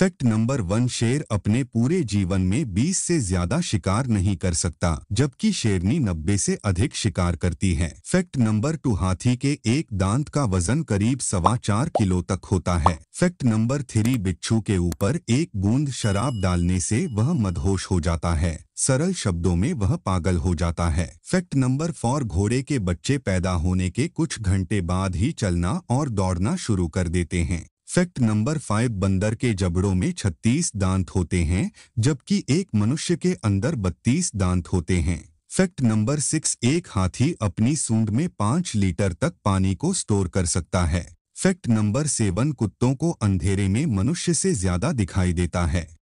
fact number one शेर अपने पूरे जीवन में 20 से ज्यादा शिकार नहीं कर सकता जबकि शेरनी 90 से अधिक शिकार करती है फैक्ट नंबर टू हाथी के एक दांत का वजन करीब सवा चार किलो तक होता है फैक्ट नंबर थ्री बिच्छू के ऊपर एक बूंद शराब डालने से वह मदहोश हो जाता है सरल शब्दों में वह पागल हो जाता है फैक्ट नंबर फोर घोड़े के बच्चे पैदा होने के कुछ घंटे बाद ही चलना और दौड़ना शुरू कर देते हैं फैक्ट नंबर फाइव बंदर के जबड़ों में 36 दांत होते हैं जबकि एक मनुष्य के अंदर 32 दांत होते हैं फैक्ट नंबर सिक्स एक हाथी अपनी सूंड में पांच लीटर तक पानी को स्टोर कर सकता है फैक्ट नंबर सेवन कुत्तों को अंधेरे में मनुष्य से ज्यादा दिखाई देता है